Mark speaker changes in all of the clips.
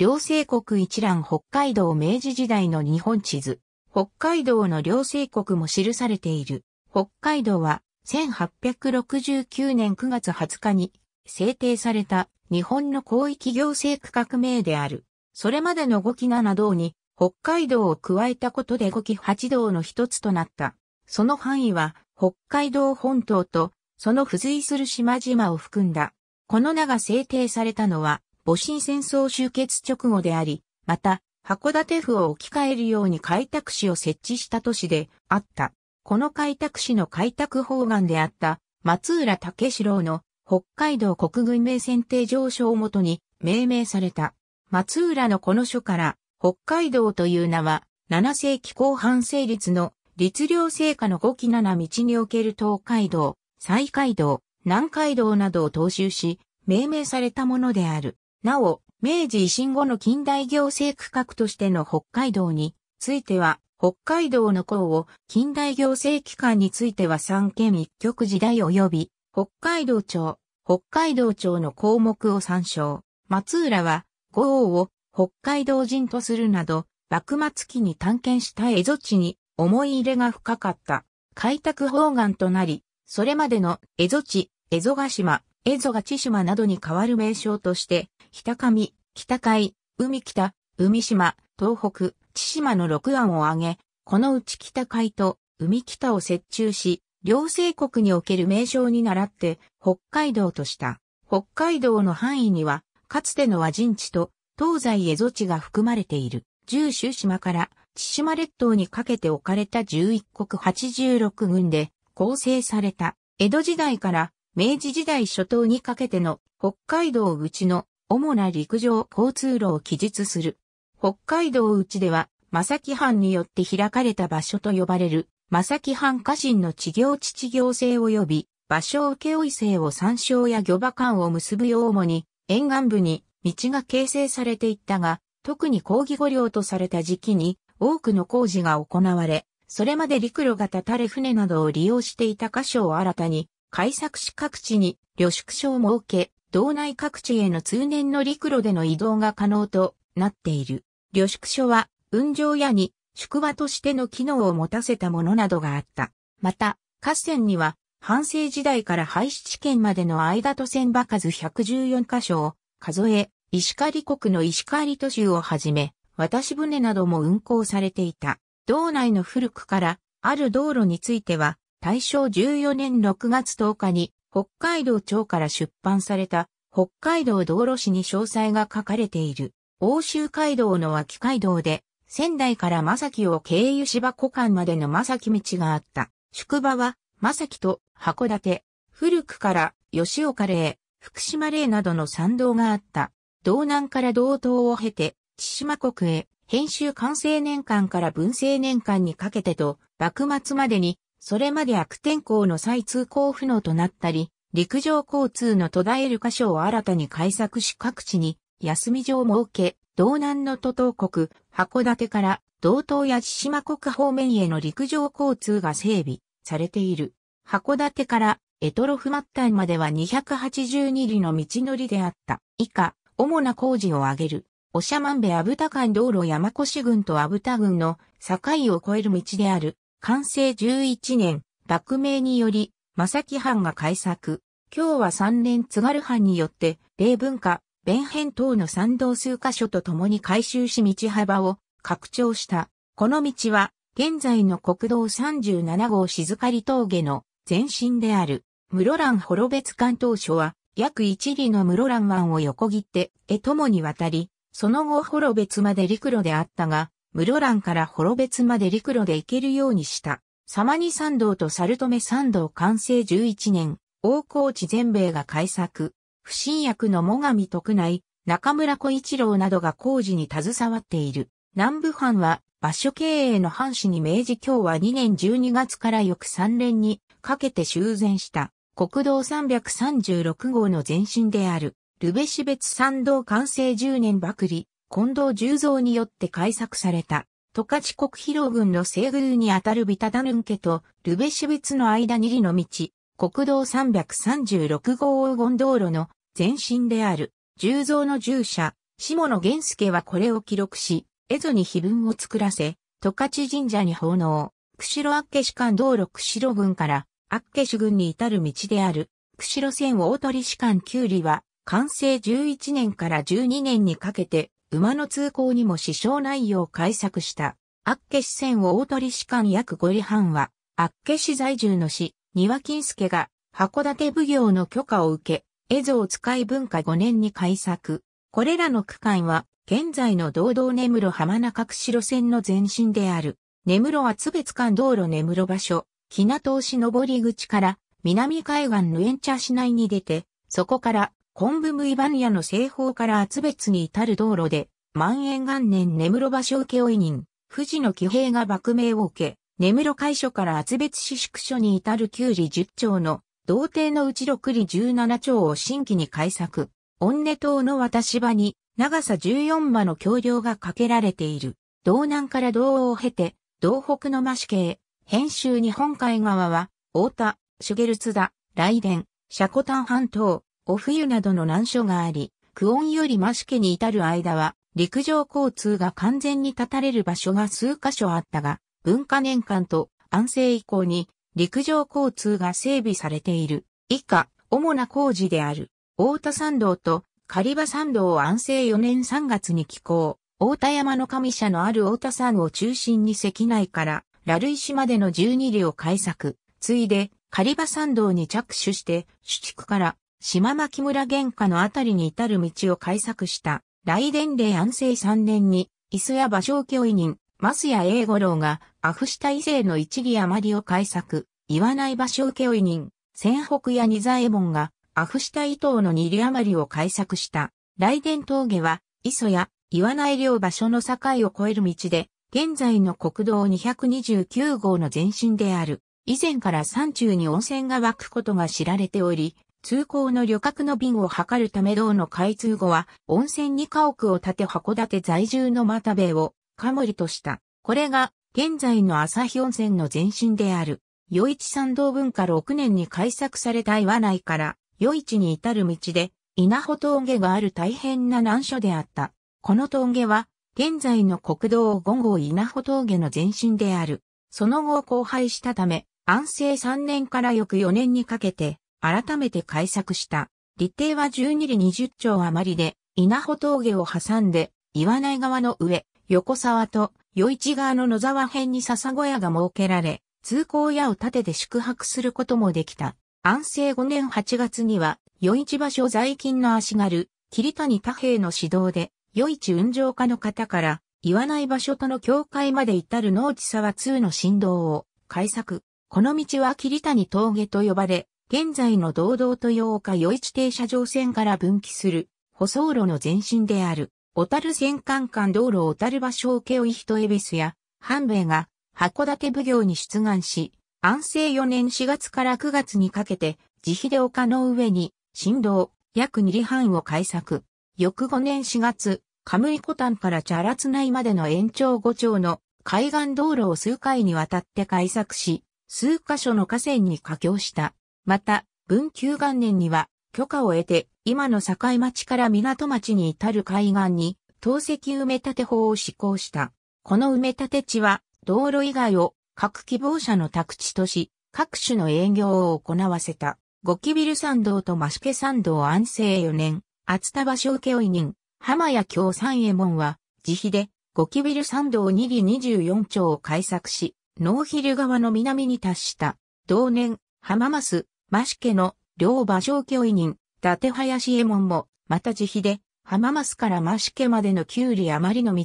Speaker 1: 両西国一覧北海道明治時代の日本地図。北海道の両西国も記されている。北海道は1869年9月20日に制定された日本の広域行政区画名である。それまでの5期7道に北海道を加えたことで5期8道の一つとなった。その範囲は北海道本島とその付随する島々を含んだ。この名が制定されたのは戊辰戦争終結直後であり、また、函館府を置き換えるように開拓市を設置した都市であった。この開拓市の開拓方眼であった松浦武四郎の北海道国軍名選定上昇をもとに命名された。松浦のこの書から北海道という名は7世紀後半成立の律令成果の5期7道における東海道、西海道、南海道などを踏襲し、命名されたものである。なお、明治維新後の近代行政区画としての北海道については、北海道の港を近代行政機関については三県一局時代及び、北海道庁、北海道庁の項目を参照。松浦は、五王を北海道人とするなど、幕末期に探検した蝦夷地に思い入れが深かった。開拓方眼となり、それまでの蝦夷地、蝦夷ヶ島、蝦夷が千島などに代わる名称として、北上、北海、海北、海島、東北、千島の6案を挙げ、このうち北海と海北を接中し、両政国における名称に倣って北海道とした。北海道の範囲には、かつての和人地と東西蝦夷地が含まれている。十州島から千島列島にかけて置かれた十一国八十六軍で構成された。江戸時代から明治時代初頭にかけての北海道内の主な陸上交通路を記述する。北海道内では、正木藩によって開かれた場所と呼ばれる、正木藩家臣の地行地地行制及び、場所請負制を参照や魚場間を結ぶよう主に、沿岸部に道が形成されていったが、特に抗議御領とされた時期に多くの工事が行われ、それまで陸路が垂たれ船などを利用していた箇所を新たに開作市各地に旅宿所を設け、道内各地への通年の陸路での移動が可能となっている。旅宿所は、運上屋に宿場としての機能を持たせたものなどがあった。また、河川には、半世時代から廃止地県までの間と船場数114箇所を数え、石狩国の石狩都市をはじめ、渡し船なども運行されていた。道内の古くから、ある道路については、大正14年6月10日に北海道庁から出版された北海道道路史に詳細が書かれている欧州街道の脇街道で仙台から正木を経由芝古間までの正木道があった。宿場は正木と函館、古くから吉岡霊、福島霊などの参道があった。道南から道東を経て、千島国へ、編集完成年間から文政年間にかけてと、幕末までにそれまで悪天候の再通行不能となったり、陸上交通の途絶える箇所を新たに開削し各地に休み場を設け、道南の都東国、函館から道東や千島国方面への陸上交通が整備されている。函館からエトロフ末端までは282里の道のりであった。以下、主な工事を挙げる。おしゃまんべアブタ間道路山越郡とアブタ郡の境を越える道である。完成11年、幕名により、正木藩が改作。今日は三連津軽藩によって、霊文化、弁変等の参道数箇所と共に改修し道幅を拡張した。この道は、現在の国道37号静狩峠の前身である、室蘭幌別館当初は、約一里の室蘭湾を横切って、江友に渡り、その後幌別まで陸路であったが、室蘭から幌別まで陸路で行けるようにした。様に参道と猿留参道完成11年、大河内全米が開作。不審役の最上徳内、中村小一郎などが工事に携わっている。南部藩は場所経営の藩士に明治今日は2年12月から翌3年にかけて修繕した国道336号の前身である、ルベシ別参道完成10年ばくり、近藤十蔵によって改作された、十勝国広軍の西宮にあたるビタダヌン家とルベシュ別の間に里の道、国道336号黄金道路の前身である、十蔵の従者、下野源助はこれを記録し、江戸に碑文を作らせ、十勝神社に奉納。釧路厚岸間道路釧路軍から厚岸軍に至る道である、釧路線大鳥市間九里は、完成11年から12年にかけて、馬の通行にも支障内容を改作した。厚岸線を大鳥士官約5里半は、厚岸在住の市、庭金助が、函館奉行の許可を受け、蝦夷を使い文化5年に改作。これらの区間は、現在の堂々根室浜中釧路線の前身である、根室は津別間道路根室場所、日名通し上り口から、南海岸のエンチャ市内に出て、そこからコンブムイバニアの西方から厚別に至る道路で、万延元年根室場所請負人、富士の騎兵が幕名を受け、根室海所から厚別市宿所に至る九里十丁町の、道定のうち六里十七町を新規に開作、温根島の渡し場に、長さ十四馬の橋梁が架けられている。道南から道を経て、道北の市系、編集日本海側は、大田、シュゲルツダ、雷電、シャコタン半島、お冬などの難所があり、クオンよりマシケに至る間は、陸上交通が完全に断たれる場所が数箇所あったが、文化年間と安政以降に陸上交通が整備されている。以下、主な工事である、大田山道と狩場山道を安政4年3月に起港。大田山の神社のある大田山を中心に関内から、ラルイ市までの12里を開削。ついで、狩場山道に着手して、主畜から島牧村玄下のあたりに至る道を開作した雷電令安政3年に、磯谷芭蕉教委人、任、増谷英五郎が、アフしタ伊勢の一義余りを開作、岩内芭蕉教委人、仙北や二左衛門が、アフしタ伊藤の二里余りを開作した、雷電峠は、磯谷、岩内両場所の境を越える道で、現在の国道229号の前身である。以前から山中に温泉が湧くことが知られており、通行の旅客の便を図るため道の開通後は、温泉に家屋を建て函館在住の又部を、カモリとした。これが、現在の朝日温泉の前身である。余市山道文化6年に開作された岩内から、余市に至る道で、稲穂峠がある大変な難所であった。この峠は、現在の国道5号稲穂峠の前身である。その後荒廃したため、安政3年から翌4年にかけて、改めて改作した。立定は12里20丁余りで、稲穂峠を挟んで、岩内側の上、横沢と、余市側の野沢辺に笹小屋が設けられ、通行屋を建てて宿泊することもできた。安政5年8月には、余市場所在勤の足軽、桐谷太平の指導で、余市運上家の方から、岩内場所との境界まで至る農地沢2の振動を、改作。この道は桐谷峠と呼ばれ、現在の堂々と洋岡余市停車場線から分岐する、舗装路の前身である、小樽線間間道路小樽場所請負人恵比寿や、半兵衛が、函館奉行に出願し、安政4年4月から9月にかけて、自費で丘の上に、振動、約2里半を改作。翌5年4月、カムイコタンからチャラツ内までの延長5丁の海岸道路を数回にわたって改作し、数箇所の河川に架橋した。また、文久元年には、許可を得て、今の境町から港町に至る海岸に、透石埋め立て法を施行した。この埋め立て地は、道路以外を各希望者の宅地とし、各種の営業を行わせた。ゴキビル参道とマシケ参道安政4年、厚田場所請負人、浜谷京三右衛門は、自費で、ゴキビル参道2里24町を開削し、ノーヒル川の南に達した。同年、浜松増家の両馬上教委任、伊達林右衛門も、また自費で、浜松から増家までの九里余りの道、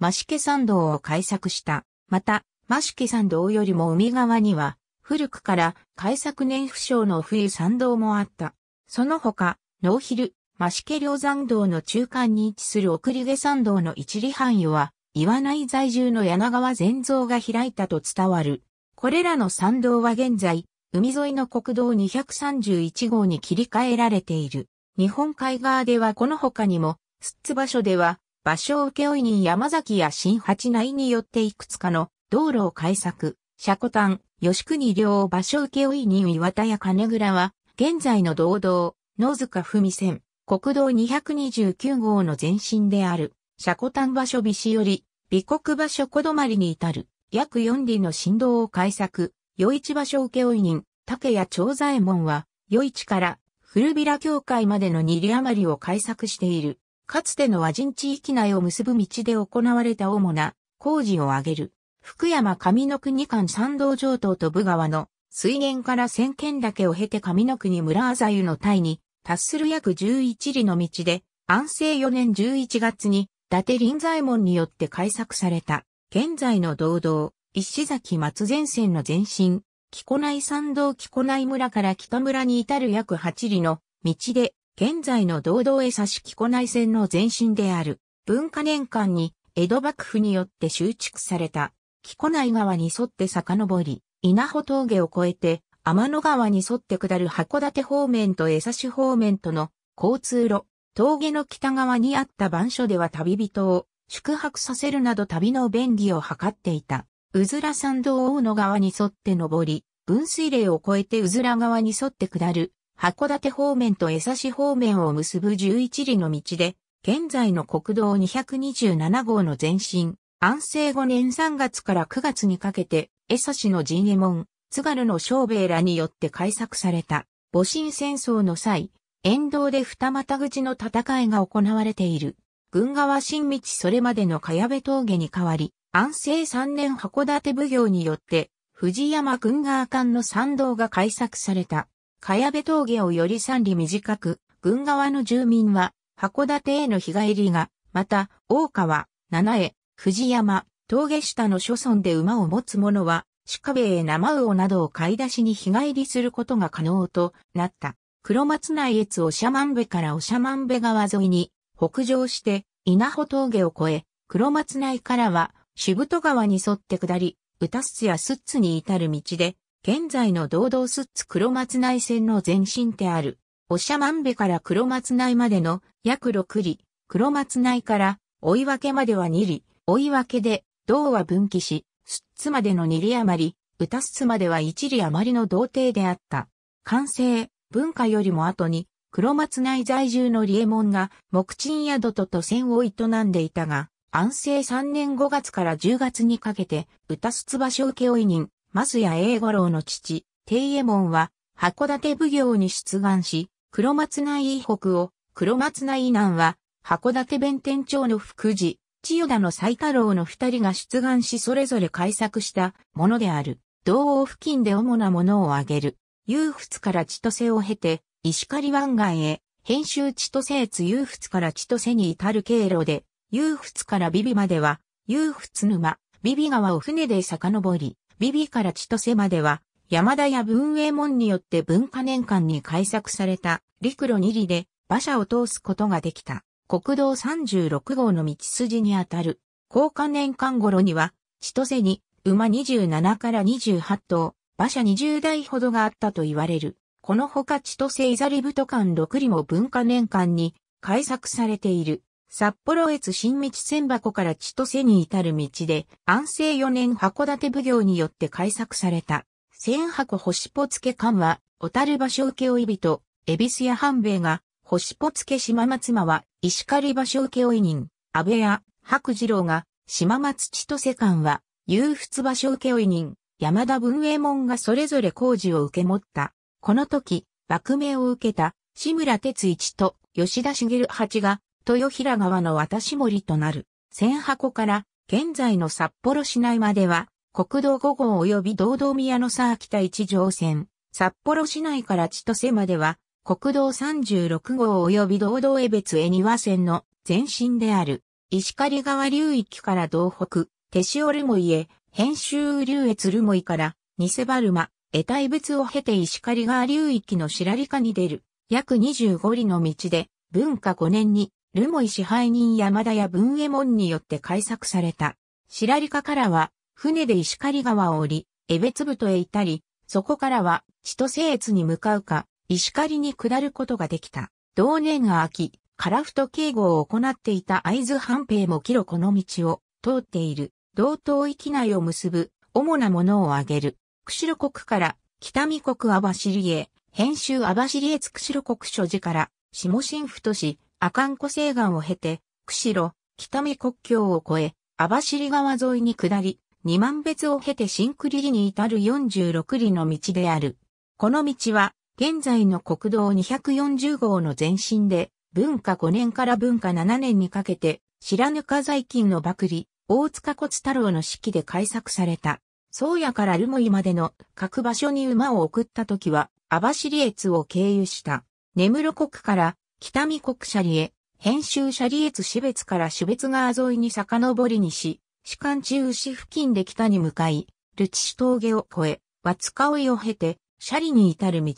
Speaker 1: 増家山道を開削した。また、増家山道よりも海側には、古くから開削年不詳の冬山道もあった。その他、脳蒜、増家両山道の中間に位置する送り毛山道の一里範囲は、岩内在住の柳川善三が開いたと伝わる。これらの山道は現在、海沿いの国道231号に切り替えられている。日本海側ではこの他にも、スッツ場所では、場所請負人山崎や新八内によっていくつかの道路を開削、車庫丹、吉国両場所請負人岩田や金倉は、現在の道道、野塚文線、国道229号の前身である、車庫丹場所美子より、美国場所小止まりに至る、約4里の振動を開削、与市場所請負人、竹谷長左衛門は、与市から古平教会までの2里余りを開作している。かつての和人地域内を結ぶ道で行われた主な工事を挙げる。福山上の国間参道上等と部川の水源から千軒岳を経て上の国村あざゆの隊に達する約11里の道で安政4年11月に伊達林左衛門によって開作された現在の堂々石崎松前線の前身、木古内山道木古内村から北村に至る約8里の道で、現在の堂々へ差し木古内線の前身である、文化年間に江戸幕府によって修築された、木古内川に沿って遡り、稲穂峠を越えて、天の川に沿って下る函館方面と江差し方面との交通路、峠の北側にあった番所では旅人を宿泊させるなど旅の便宜を図っていた。うずら山道大野川に沿って登り、分水嶺を越えてうずら川に沿って下る、函館方面と江差方面を結ぶ11里の道で、現在の国道227号の前身、安政5年3月から9月にかけて、江差の陣右衛門、津軽の小兵衛らによって開作された、戊辰戦争の際、沿道で二股口の戦いが行われている。軍側新道それまでの茅部峠に代わり、安政三年函館奉行によって、藤山軍側間の参道が開削された。茅部峠をより三里短く、軍側の住民は、函館への日帰りが、また、大川、七重、藤山、峠下の諸村で馬を持つ者は、鹿部へ生魚などを買い出しに日帰りすることが可能となった。黒松内越まんべからおまんべ川沿いに北上して稲穂峠を越え、黒松内からは渋ブ川に沿って下り、宇多津やスッツに至る道で、現在の堂々スッツ黒松内線の前身である、おしゃまんべから黒松内までの約6里、黒松内から追い分けまでは2里、追い分けで、銅は分岐し、スッツまでの2里余り、宇多津までは1里余りの童貞であった。完成、文化よりも後に、黒松内在住の利右衛門が木鎮宿と都線を営んでいたが、安政3年5月から10月にかけて、歌すつば所請負人、松谷英五郎の父、定右衛門は、函館奉行に出願し、黒松内以北を、黒松内以南は、函館弁天町の福寺、千代田の斎太郎の二人が出願しそれぞれ改作したものである。道央付近で主なものを挙げる。遊仏から千歳を経て、石狩湾岸へ、編集千歳津遊仏から千歳に至る経路で、遊仏からビビまでは、遊仏沼、ビビ川を船で遡り、ビビから千歳までは、山田や文英門によって文化年間に開作された陸路二里で馬車を通すことができた国道36号の道筋にあたる高架年間頃には千歳に馬27から28頭、馬車20台ほどがあったと言われる。このほか千歳イザリブト間6里も文化年間に開作されている。札幌越新道千箱から千歳に至る道で、安政4年函館奉行によって改作された、千箱星ぽつけ館は、小樽場所請負人、恵比寿屋半兵衛が、星ぽつけ島松間は、石狩場所請負人、安倍屋、白次郎が、島松千歳館は、遊仏場所請負人、山田文衛門がそれぞれ工事を受け持った。この時、幕命を受けた、志村哲一と吉田茂八が、豊平川の渡し森となる、千箱から現在の札幌市内までは、国道5号及び道道宮の沢北一条線、札幌市内から千歳までは、国道36号及び道道江別江庭線の前身である、石狩川流域から道北、手塩留萌へ、編集流越留萌から、偽バルマ、得体物を経て石狩川流域の白里下に出る、約25里の道で、文化5年に、留萌支配人山田や文右衛門によって改作された。白里家からは、船で石狩川を降り、江別部とへ行ったり、そこからは、千歳越に向かうか、石狩に下ることができた。同年が秋、樺太警護を行っていた会津半兵も記録の道を通っている。道東域内を結ぶ主なものを挙げる。釧路国から北見国網走へ、編集網走越釧路国所持から下新府都市、阿寒湖西岸を経て、釧路、北見国境を越え、網走川沿いに下り、二万別を経て新栗里に至る46里の道である。この道は、現在の国道240号の前身で、文化5年から文化7年にかけて、白糠在勤の幕里、大塚骨太郎の指揮で開作された。宗谷から留萌までの各場所に馬を送った時は、網走越を経由した。根室国から北見国シャリエ、編集シャリエツ標別から標別川沿いに遡りにし、士官中市付近で北に向かい、ルチシ峠を越え、ワツカオイを経て、シャリに至る道。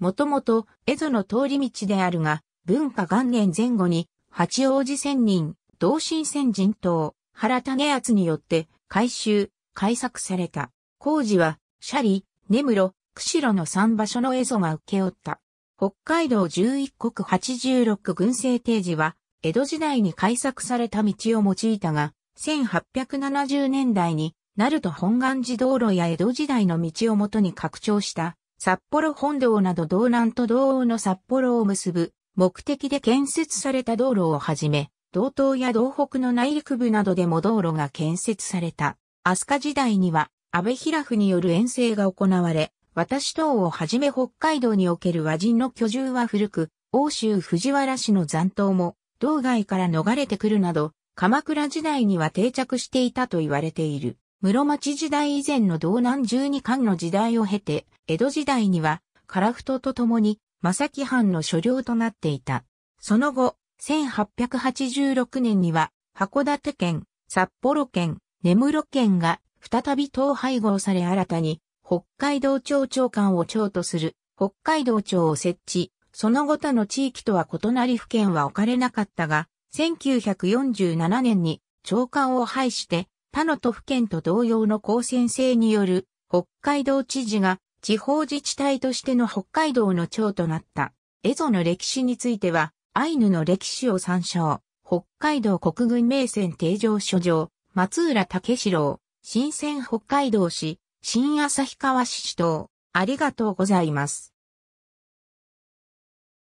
Speaker 1: もともと、エゾの通り道であるが、文化元年前後に、八王子仙人、同心仙人等、原種厚によって、改修、改作された。工事は、シャリ、根室、釧路の三場所のエゾが受け負った。北海道11国86軍政定時は、江戸時代に開作された道を用いたが、1870年代に、鳴門本願寺道路や江戸時代の道をもとに拡張した、札幌本道など道南と道央の札幌を結ぶ、目的で建設された道路をはじめ、道東や道北の内陸部などでも道路が建設された。飛鳥時代には、安倍平府による遠征が行われ、私等をはじめ北海道における和人の居住は古く、欧州藤原氏の残党も、道外から逃れてくるなど、鎌倉時代には定着していたと言われている。室町時代以前の道南十二巻の時代を経て、江戸時代には、樺太と共に、正木藩の所領となっていた。その後、1886年には、函館県、札幌県、根室県が再び統廃合され新たに北海道庁長官を長とする北海道庁を設置、その後他の地域とは異なり府県は置かれなかったが、1947年に長官を廃して他の都府県と同様の公選制による北海道知事が地方自治体としての北海道の長となった。蝦夷の歴史については、アイヌの歴史を参照。北海道国軍名船定常書上、松浦武四郎、新鮮北海道市、新旭川市市長、ありがとうございます。